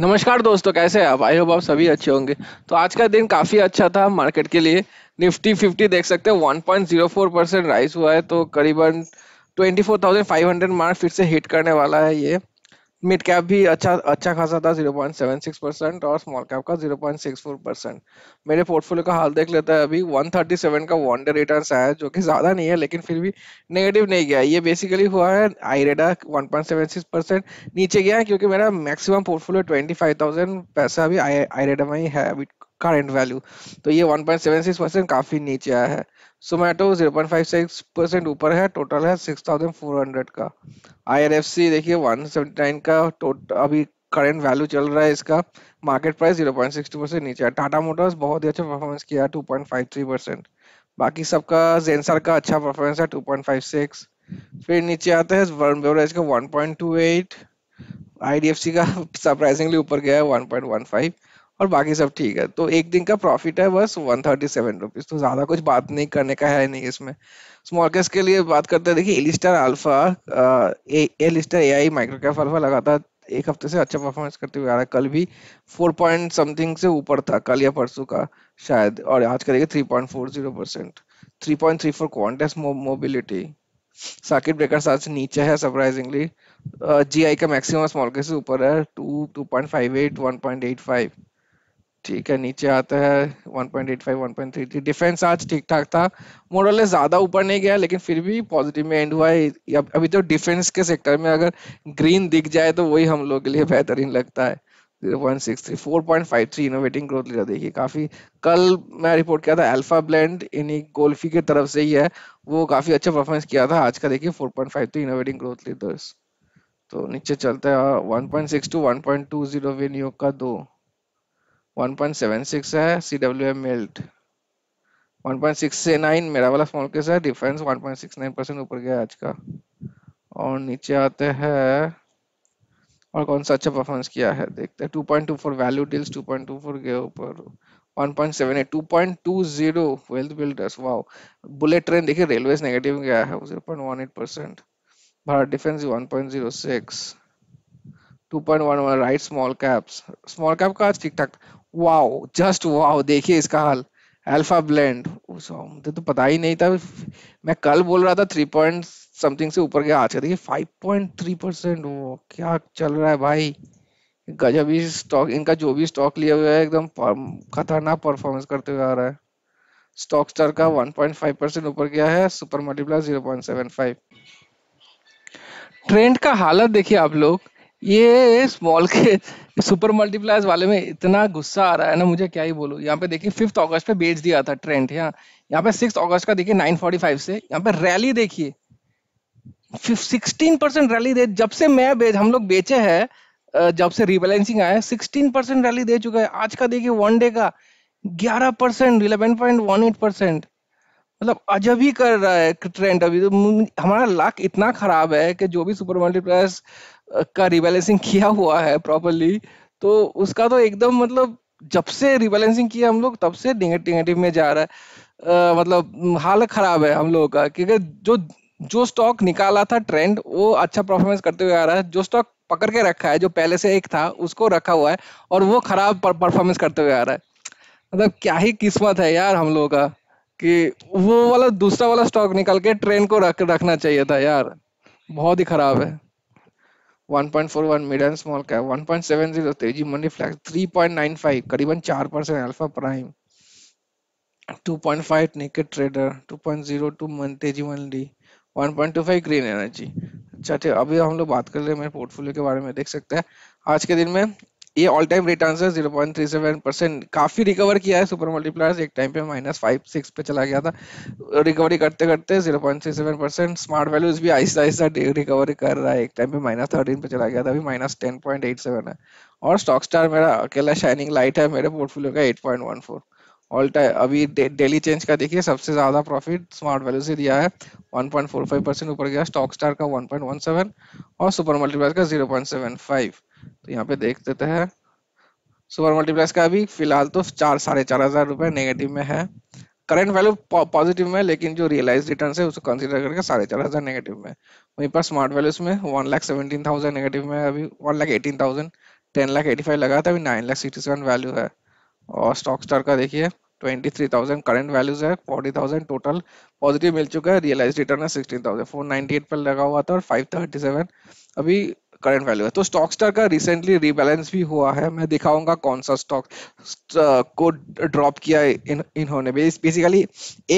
नमस्कार दोस्तों कैसे हैं आप आई होप आप सभी अच्छे होंगे तो आज का दिन काफ़ी अच्छा था मार्केट के लिए निफ्टी फिफ्टी देख सकते हैं one point zero four percent rise हुआ है तो करीबन twenty four thousand hundred mark फिर से हिट करने वाला है ये मिड कैप भी अच्छा अच्छा खासा था 0.76 परसेंट और स्मॉल कैप का 0.64 परसेंट मेरे पोर्टफोलियो का हाल देख लेता है अभी 137 का वॉन्डर रिटर्न आया जो कि ज़्यादा नहीं है लेकिन फिर भी नेगेटिव नहीं गया ये बेसिकली हुआ है आई सेवन सिक्स परसेंट नीचे गया क्योंकि मेरा मैक्सिमम पोर्टफोलियो थाउजेंड पैसा भी आईरेडा में ही है अभी करेंट वैल्यू तो ये 1.76 परसेंट काफी नीचे आया है फाइव 0.56 परसेंट ऊपर है टोटल है 6,400 का सी देखिए 179 का टोटल अभी करेंट वैल्यू चल रहा है इसका मार्केट प्राइस 0.62 परसेंट नीचे है टाटा मोटर्स बहुत ही अच्छा परफॉर्मेंस किया है थ्री परसेंट बाकी सबका जेंसर का अच्छा परफॉर्मेंस है सिक्स फिर नीचे आते हैं वर्न बेवरेज का एफ आईडीएफसी का सरप्राइजिंगली ऊपर गया है 1.15 और बाकी सब ठीक है तो एक दिन का प्रॉफिट है बस वन थर्टी सेवन रुपीज तो ज्यादा कुछ बात नहीं करने का है नहीं इसमें स्मॉल कैश के लिए बात करते हैं देखिए Alistair alpha Alistair A I microcap alpha लगातार एक हफ्ते से अच्छा परफॉर्मेंस करते हुए आ रहा है कल भी फोर पॉइंट समथिंग से ऊपर था कल या परसों का शायद और आज करेगा three point four zero percent three point three four क्वांटेस मोबिलिटी सर्किट ब्रेकर आज नीचे है सरप्राइजिंगली जी आई का मैक्सिमम स्मॉल कैश से ऊपर है two two point five eight one point eight five ठीक है नीचे आता है 1.85 1.33 डिफेंस आज ठीक ठाक था मोरल ज्यादा ऊपर नहीं गया लेकिन फिर भी पॉजिटिव में एंड हुआ है अभी तो डिफेंस के सेक्टर में अगर ग्रीन दिख जाए तो वही हम लोग के लिए बेहतरीन लगता है 0.63 4.53 इनोवेटिंग ग्रोथ लीडर देखिए काफी कल मैं रिपोर्ट किया था अल्फा ब्लेंड इन्हीं गोल्फी की तरफ से ही है वो काफी अच्छा परफॉर्मेंस किया था आज का देखिए 4.53 इनोवेटिंग ग्रोथ लीडर्स तो नीचे चलते हैं 1.6 टू 1.20 विनियोग का दो 1.76 है सी डब्ल्यू एम मेल्ट 1.69 मेरा वाला स्मॉल केस है डिफरेंस 1.69 परसेंट ऊपर गया आज का और नीचे आते हैं और कौन सा अच्छा परफॉर्मेंस किया है देखते हैं 2.24 वैल्यू डील्स 2.24 गया ऊपर 1.78 2.20 wealth builders wow bullet train देखिए रेलवे नेगेटिव गया है 0.18 percent Bharat defence 1.06 2.11 right small caps small cap का आज ठीक ठाक वाओ जस्ट वाओ देखिए इसका हाल अल्फा ब्लेंड मुझे तो पता ही नहीं था मैं कल बोल रहा था थ्री पॉइंट समथिंग से ऊपर गया आज का देखिए फाइव पॉइंट थ्री परसेंट वो क्या चल रहा है भाई गजबी स्टॉक इनका जो भी स्टॉक लिया हुआ है एकदम खतरनाक परफॉर्मेंस करते हुए आ रहा है स्टॉक स्टार का 1.5 परसेंट ऊपर गया है सुपर मल्टीप्लाई 0.75 ट्रेंड का हालत देखिए आप लोग ये स्मॉल के सुपर मल्टीप्लायर्स वाले में इतना गुस्सा आ रहा है ना मुझे क्या ही बोलो यहाँ पे देखिए फिफ्थ अगस्त पे बेच दिया था ट्रेंड यहाँ यहाँ पे सिक्स अगस्त का देखिए नाइन फोर्टी फाइव से यहाँ पे रैली देखिए सिक्सटीन परसेंट रैली दे जब से मैं बेच हम लोग बेचे हैं जब से रिबैलेंसिंग आया सिक्सटीन परसेंट रैली दे चुका है आज का देखिए वन डे का ग्यारह percent eleven point one eight percent मतलब अजब ही कर रहा है ट्रेंड अभी तो हमारा लाख इतना खराब है कि जो भी सुपर मल्टीप्लायर्स का रिबैलेंसिंग किया हुआ है प्रॉपरली तो उसका तो एकदम मतलब जब से रिबैलेंसिंग किया हम लोग तब से नेगेटिव में जा रहा है आ, मतलब हाल खराब है हम लोगों का क्योंकि जो जो स्टॉक निकाला था ट्रेंड वो अच्छा परफॉर्मेंस करते हुए आ रहा है जो स्टॉक पकड़ के रखा है जो पहले से एक था उसको रखा हुआ है और वो खराब परफॉर्मेंस करते हुए आ रहा है मतलब क्या ही किस्मत है यार हम लोगों का कि वो वाला दूसरा वाला स्टॉक निकाल के ट्रेंड को रख रखना चाहिए था यार बहुत ही खराब है 1.41 मिड एंड स्मॉल कैप 1.70 तेजी मनी फ्लैग 3.95 करीबन 4 percent alpha prime 2.5 naked trader 2.02 मन तेजी मंडी 1.25 ग्रीन एनर्जी अच्छा अभी हम लोग बात कर रहे हैं मेरे पोर्टफोलियो के बारे में देख सकते हैं आज के दिन में ये ऑल टाइम रिटर्न है zero point three seven percent काफी रिकवर किया है सुपर मल्टीप्लायर एक टाइम पे माइनस फाइव सिक्स पे चला गया था रिकवरी करते करते zero point three seven percent smart values भी आहिस्ता आहिस्ता रिकवरी कर रहा है एक टाइम पे माइनस थर्टीन पे चला गया था अभी minus ten point eight seven है और स्टॉक स्टार मेरा अकेला शाइनिंग लाइट है मेरे पोर्टफोलियो का eight point one four all time अभी डेली चेंज का देखिए सबसे ज्यादा प्रॉफिट स्मार्ट वैल्यू से दिया है 1.45 परसेंट ऊपर गया स्टॉक स्टार का 1.17 और सुपर मल्टीप्लायर का 0.75 यहाँ पे देख देते हैं सुपर मल्टीप्लेक्स का अभी फिलहाल तो चार साढ़े चार हजार रुपए नेगेटिव में है करंट वैल्यू पॉजिटिव में लेकिन जो रियलाइज रिटर्न है उसको कंसिडर करके साढ़े चार हज़ार नेगेटिव में वहीं पर स्मार्ट वैल्यूज में one lakh seventeen thousand negative में अभी one lakh eighteen thousand ten lakh eighty five लगा था अभी nine lakh sixty seven value है और स्टॉक स्टार का देखिए twenty three thousand current values है फोर्टी थाउजेंड टोटल पॉजिटिव मिल चुका है रियलाइज रिटर्न है sixteen thousand four ninety eight पर लगा हुआ था और फाइव थर्टी सेवन अभी करंट वैल्यू है तो स्टॉक स्टार का रिसेंटली रिबैलेंस भी हुआ है मैं दिखाऊंगा कौन सा स्टॉक uh, को ड्रॉप किया इन इन्होंने बेसिकली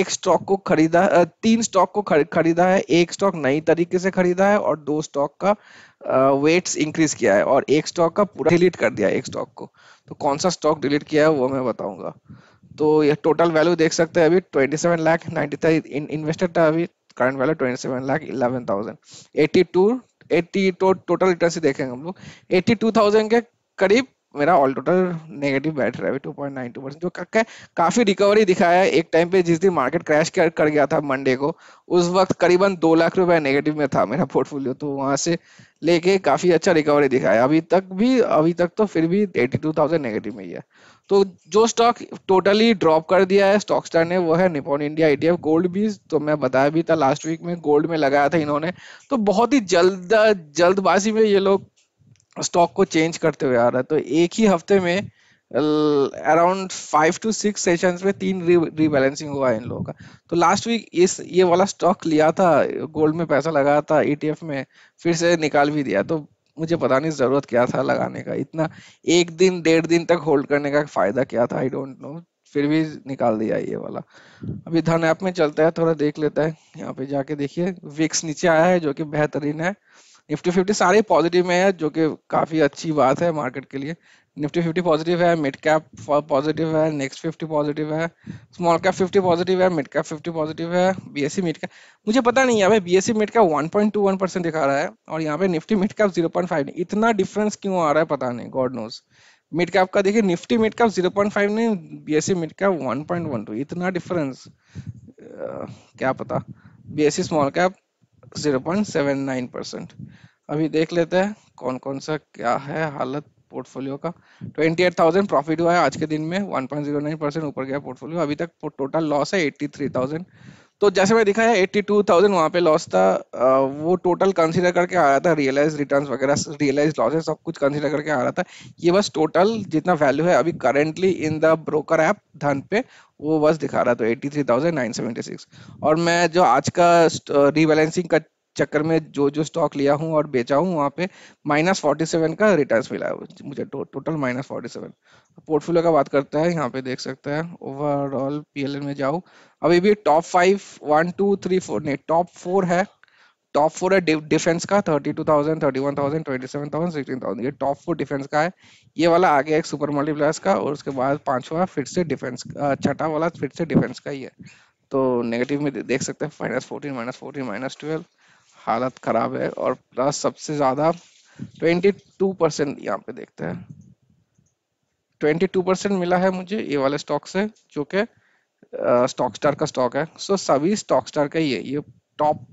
एक स्टॉक को खरीदा uh, तीन स्टॉक को खरीदा है एक स्टॉक नई तरीके से खरीदा है और दो स्टॉक का वेट्स uh, इंक्रीज किया है और एक स्टॉक का पूरा डिलीट कर दिया है एक स्टॉक को तो कौन सा स्टॉक डिलीट किया है वो मैं बताऊंगा तो ये टोटल वैल्यू देख सकते हैं अभी ट्वेंटी सेवन लाख नाइन्टी इन इन्वेस्टेड था अभी current value twenty seven lakh eleven thousand eighty two eighty total literacy देखेंगे हम लोग एट्टी टू थाउजेंड के करीब मेरा ऑल टोटल नेगेटिव बैठ रहा है two point nine two percent जो का, का, काफी रिकवरी दिखाया है एक टाइम पे जिस दिन मार्केट क्रैश कर, कर गया था मंडे को उस वक्त करीबन दो लाख रुपए नेगेटिव में था मेरा पोर्टफोलियो तो वहां से लेके काफी अच्छा रिकवरी दिखाया अभी तक भी अभी तक तो फिर भी एटी टू थाउजेंड नेगेटिव में ही है तो जो स्टॉक टोटली ड्रॉप कर दिया है स्टॉक स्टार ने वो है निपोन इंडिया आई गोल्ड भी तो मैं बताया भी था लास्ट वीक में गोल्ड में लगाया था इन्होंने तो बहुत ही जल्द जल्दबाजी में ये लोग स्टॉक को चेंज करते हुए आ रहा है तो एक ही हफ्ते में around five two six sessions में तीन रीबैलेंसिंग हुआ है इन लोगों का तो लास्ट वीक इस ये वाला स्टॉक लिया था गोल्ड में पैसा लगाया था ईटीएफ e में फिर से निकाल भी दिया तो मुझे पता नहीं जरूरत क्या था लगाने का इतना एक दिन डेढ़ दिन तक होल्ड करने का फायदा क्या था आई डोंट नो फिर भी निकाल दिया ये वाला अभी धन ऐप में चलता है थोड़ा देख लेता है यहाँ पे जाके देखिए विक्स नीचे आया है जो कि बेहतरीन है निफ्टी फिफ्टी सारे पॉजिटिव में है जो कि काफ़ी अच्छी बात है मार्केट के लिए निफ्टी फिफ्टी पॉजिटिव है मिड कैप पॉजिटिव है नेक्स्ट फिफ्टी पॉजिटिव है स्मॉल कैप फिफ्टी पॉजिटिव है मिड कैप फिफ्टी पॉजिटिव है बी सी मिड कैप मुझे पता नहीं यहाँ पे C mid cap one point two one percent दिखा रहा है और यहाँ पे Nifty mid cap zero point five नहीं इतना डिफरेंस क्यों आ रहा है पता नहीं गॉड नोज मिड कैप का देखिए Nifty mid cap zero point five नहीं B S C mid cap one point one two इतना डिफरेंस क्या पता B S C small cap 0.79 percent अभी देख लेते हैं कौन कौन सा क्या है हालत पोर्टफोलियो का 28,000 प्रॉफिट हुआ है आज के दिन में 1.09 परसेंट ऊपर गया पोर्टफोलियो अभी तक टोटल लॉस है 83,000 तो जैसे मैं दिखाया एट्टी टू थाउजेंड वहाँ पे लॉस था वो टोटल कंसीडर करके आ रहा था रियलाइज रिटर्न वगैरह रियलाइज लॉसेस सब कुछ कंसीडर करके आ रहा था ये बस टोटल जितना वैल्यू है अभी currently in the broker app Dhan पे वो बस दिखा रहा था eighty three thousand nine seventy six और मैं जो आज का रीबैलेंसिंग का चक्कर में जो जो स्टॉक लिया हूँ और बेचा हूँ वहाँ पे माइनस फोर्टी सेवन का रिटर्न मिला है मुझे टो, total minus forty seven portfolio का बात करते हैं यहाँ पे देख सकते हैं ओवरऑल पी में जाओ अभी भी top five one two three four नहीं टॉप फोर है टॉप फोर है डिफेंस का thirty two thousand thirty one thousand twenty seven thousand sixteen thousand ये टॉप फोर डिफेंस का है ये वाला आगे एक सुपर मल्टीप्लायर्स का और उसके बाद पांचवा फिर से डिफेंस छठा वाला फिर से डिफेंस का ही है तो नेगेटिव में देख सकते हैं minus fourteen minus fourteen minus twelve हालत खराब है और प्लस सबसे ज्यादा 22 परसेंट यहाँ पे देखते हैं 22 परसेंट मिला है मुझे ये वाले स्टॉक से जो कि स्टॉक स्टार का स्टॉक है सो so, सभी स्टॉक स्टार का ही है ये टॉप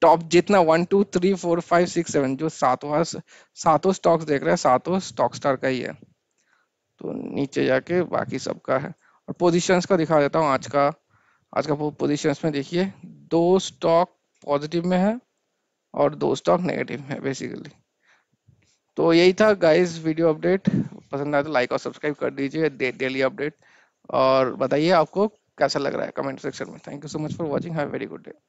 टॉप जितना one two three four five six seven जो सातवा सातों स्टॉक्स देख रहे हैं सातों स्टॉक स्टार का ही है तो नीचे जाके बाकी सबका है और पोजीशंस का दिखा देता हूँ आज का आज का पोजीशंस में देखिए दो स्टॉक पॉजिटिव में है और दो स्टॉक नेगेटिव है बेसिकली तो यही था गाइस वीडियो अपडेट पसंद आया तो लाइक और सब्सक्राइब कर दीजिए डेली अपडेट और बताइए आपको कैसा लग रहा है कमेंट सेक्शन में thank you so much for watching have very good day